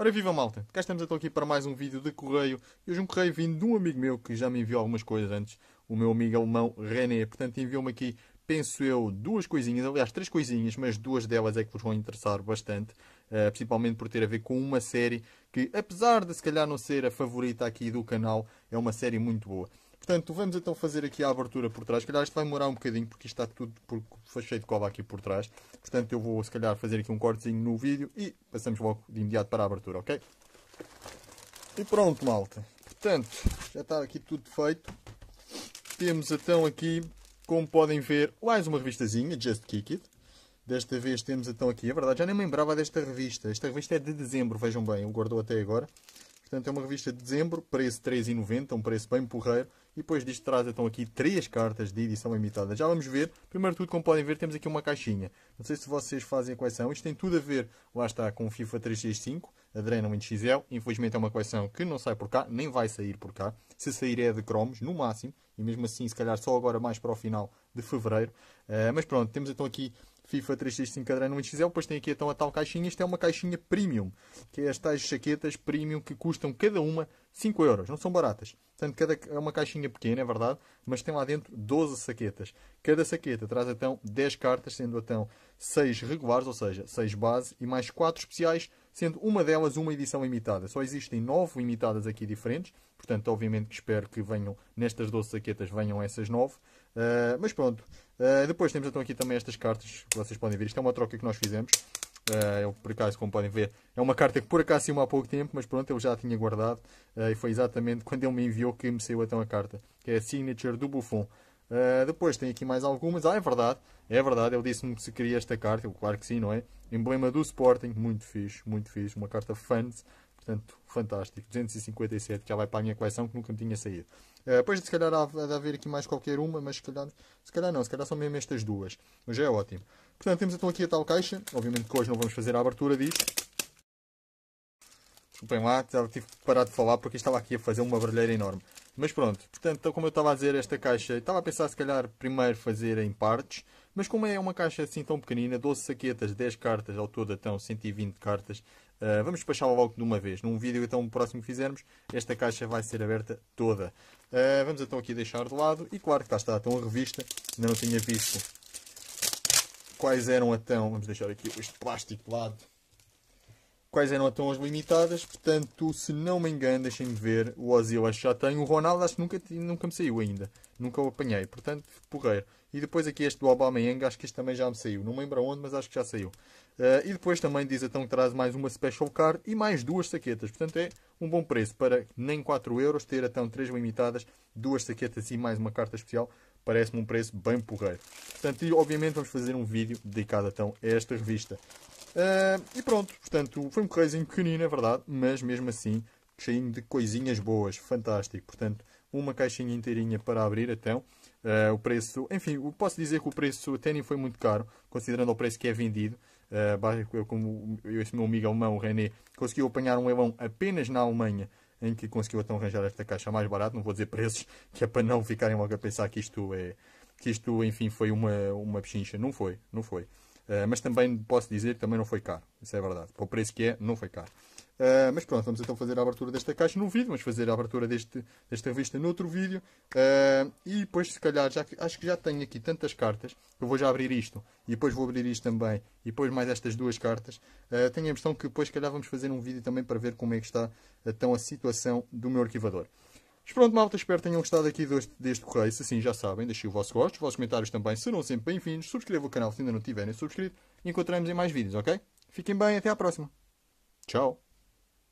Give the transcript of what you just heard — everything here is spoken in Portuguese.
Ora viva malta, cá estamos então aqui para mais um vídeo de correio e hoje um correio vindo de um amigo meu que já me enviou algumas coisas antes, o meu amigo alemão René, portanto enviou-me aqui, penso eu, duas coisinhas, aliás três coisinhas, mas duas delas é que vos vão interessar bastante, uh, principalmente por ter a ver com uma série que, apesar de se calhar não ser a favorita aqui do canal, é uma série muito boa. Portanto, vamos então fazer aqui a abertura por trás. Se calhar isto vai demorar um bocadinho, porque isto está tudo foi cheio de cova aqui por trás. Portanto, eu vou, se calhar, fazer aqui um cortezinho no vídeo e passamos logo de imediato para a abertura, ok? E pronto, malta. Portanto, já está aqui tudo feito. Temos então aqui, como podem ver, mais uma revistazinha, Just Kick It. Desta vez temos então aqui, a é verdade já nem me lembrava desta revista. Esta revista é de dezembro, vejam bem, eu guardou até agora. Portanto, é uma revista de dezembro, preço 3,90, um preço bem porreiro. E depois disto traz então aqui três cartas de edição limitada. Já vamos ver. Primeiro tudo, como podem ver, temos aqui uma caixinha. Não sei se vocês fazem a coleção. Isto tem tudo a ver, lá está, com o FIFA 365, Adrenalin XL. Infelizmente é uma coleção que não sai por cá, nem vai sair por cá. Se sair é de cromos, no máximo. E mesmo assim, se calhar só agora mais para o final de Fevereiro. Uh, mas pronto, temos então aqui FIFA 365 Adreno XL, depois tem aqui então a tal caixinha, isto é uma caixinha premium, que é as tais jaquetas premium que custam cada uma 5 euros, não são baratas. Portanto, cada, é uma caixinha pequena, é verdade, mas tem lá dentro 12 saquetas. Cada saqueta traz então 10 cartas, sendo então 6 regulares, ou seja, 6 base e mais 4 especiais, sendo uma delas uma edição imitada. Só existem nove imitadas aqui diferentes, portanto, obviamente que espero que venham, nestas 12 saquetas, venham essas nove. Uh, mas pronto, uh, depois temos então aqui também estas cartas que vocês podem ver. Isto é uma troca que nós fizemos. Uh, eu, por acaso, como podem ver, é uma carta que por acaso saiu há pouco tempo, mas pronto, eu já a tinha guardado. Uh, e foi exatamente quando ele me enviou que me saiu então a carta, que é a Signature do Buffon. Uh, depois tem aqui mais algumas. Ah, é verdade, é verdade. Ele disse-me que se queria esta carta. Eu, claro que sim, não é? Emblema do Sporting, muito fixe, muito fixe. Uma carta fans, portanto, fantástico. 257, que já vai para a minha coleção, que nunca me tinha saído. Uh, depois, se calhar, há, há de haver aqui mais qualquer uma, mas se calhar, se calhar não, se calhar são mesmo estas duas. Mas já é ótimo. Portanto, temos então aqui a tal caixa. Obviamente que hoje não vamos fazer a abertura disto. Desculpem lá, tive que parar de falar porque estava aqui a fazer uma brilheira enorme. Mas pronto, portanto, então, como eu estava a dizer, esta caixa, estava a pensar se calhar primeiro fazer em partes, mas como é uma caixa assim tão pequenina, 12 saquetas, 10 cartas, ao todo então 120 cartas, uh, vamos despachá-la logo de uma vez. Num vídeo então próximo que fizermos, esta caixa vai ser aberta toda. Uh, vamos então aqui deixar de lado, e claro que cá está então a revista, ainda não tinha visto quais eram então, vamos deixar aqui este plástico de lado, quais eram então as limitadas. Portanto, se não me engano, deixem-me ver. O Ozil acho que já tem. O Ronaldo acho que nunca, nunca me saiu ainda. Nunca o apanhei. Portanto, porreiro. E depois aqui este do Aubameyang, acho que este também já me saiu. Não me lembro onde, mas acho que já saiu. Uh, e depois também diz então que traz mais uma special card e mais duas saquetas. Portanto, é um bom preço para nem 4 euros ter então três limitadas, duas saquetas e mais uma carta especial. Parece-me um preço bem porreiro. Portanto, e, obviamente vamos fazer um vídeo dedicado então a esta revista. Uh, e pronto, portanto, foi um correizinho pequenino, é verdade, mas mesmo assim cheio de coisinhas boas, fantástico. Portanto, uma caixinha inteirinha para abrir, então. Uh, o preço, enfim, posso dizer que o preço até nem foi muito caro, considerando o preço que é vendido. Uh, eu, como eu, esse meu amigo alemão, o René, conseguiu apanhar um leilão apenas na Alemanha, em que conseguiu então arranjar esta caixa mais barata. Não vou dizer preços, que é para não ficarem logo a pensar que isto é que isto, enfim, foi uma, uma pechincha. Não foi, não foi. Eh, mas também posso dizer que também não foi caro. Isso é verdade. Para o preço que é, não foi caro. Uh, mas pronto, vamos então fazer a abertura desta caixa num vídeo, vamos fazer a abertura deste, desta revista noutro vídeo. Uh, e depois, se calhar, já, acho que já tenho aqui tantas cartas, que eu vou já abrir isto, e depois vou abrir isto também, e depois mais estas duas cartas. Uh, tenho a impressão que depois, se calhar, vamos fazer um vídeo também para ver como é que está então a situação do meu arquivador. Mas pronto, malta, espero que tenham gostado aqui deste, deste correio. Se assim já sabem, deixem o vosso gosto. Os vossos comentários também serão sempre bem-vindos. Subscrevam o canal se ainda não tiverem subscrito. E encontramos em mais vídeos, ok? Fiquem bem, até à próxima. Tchau.